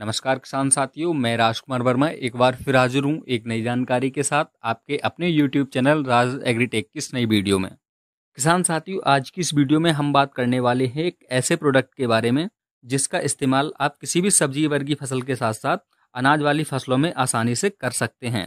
नमस्कार किसान साथियों मैं राजकुमार वर्मा एक बार फिर हाजिर हूँ एक नई जानकारी के साथ आपके अपने यूट्यूब चैनल राज एग्रीटेक की इस नई वीडियो में किसान साथियों आज की इस वीडियो में हम बात करने वाले हैं एक ऐसे प्रोडक्ट के बारे में जिसका इस्तेमाल आप किसी भी सब्जी वर्गीय फसल के साथ साथ अनाज वाली फसलों में आसानी से कर सकते हैं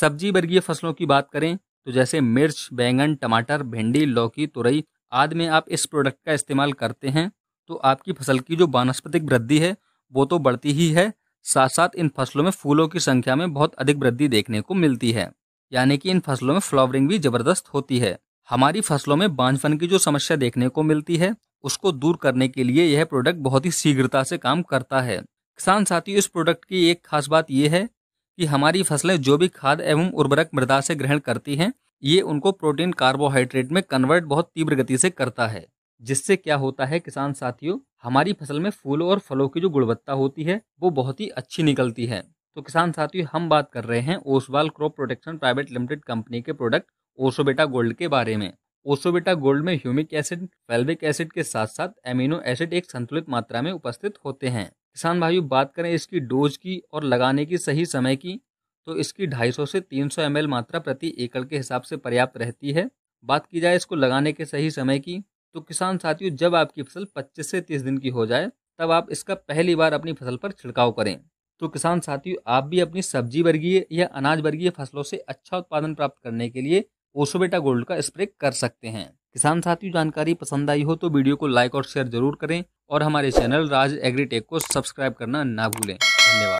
सब्जी वर्गीय फसलों की बात करें तो जैसे मिर्च बैंगन टमाटर भिंडी लौकी तुरई आदि में आप इस प्रोडक्ट का इस्तेमाल करते हैं तो आपकी फसल की जो वानस्पतिक वृद्धि है वो तो बढ़ती ही है साथ साथ इन फसलों में फूलों की संख्या में बहुत अधिक वृद्धि देखने को मिलती है यानी कि इन फसलों में फ्लावरिंग भी जबरदस्त होती है हमारी फसलों में बांझपन की जो समस्या देखने को मिलती है उसको दूर करने के लिए यह प्रोडक्ट बहुत ही शीघ्रता से काम करता है किसान साथी इस प्रोडक्ट की एक खास बात यह है कि हमारी फसलें जो भी खाद एवं उर्वरक मृदा से ग्रहण करती हैं ये उनको प्रोटीन कार्बोहाइड्रेट में कन्वर्ट बहुत तीव्र गति से करता है जिससे क्या होता है किसान साथियों हमारी फसल में फूल और फलों की जो गुणवत्ता होती है वो बहुत ही अच्छी निकलती है तो किसान साथियों हम बात कर रहे हैं Oswal crop protection private limited company के प्रोडक्ट ओसोबेटा गोल्ड के बारे में ओसोबेटा गोल्ड में ह्यूमिक एसिड फेल्विक एसिड के साथ साथ एमिनो एसिड एक संतुलित मात्रा में उपस्थित होते हैं किसान भाइयों बात करें इसकी डोज की और लगाने की सही समय की तो इसकी 250 से 300 एम मात्रा प्रति एकड़ के हिसाब से पर्याप्त रहती है बात की जाए इसको लगाने के सही समय की तो किसान साथियों जब आपकी फसल 25 से 30 दिन की हो जाए तब आप इसका पहली बार अपनी फसल पर छिड़काव करें तो किसान साथियों आप भी अपनी सब्जी वर्गीय या अनाज वर्गीय फसलों से अच्छा उत्पादन प्राप्त करने के लिए ओसोबेटा गोल्ड का स्प्रे कर सकते हैं किसान साथियों जानकारी पसंद आई हो तो वीडियो को लाइक और शेयर जरूर करें और हमारे चैनल राज एग्रीटेक को सब्सक्राइब करना ना भूलें धन्यवाद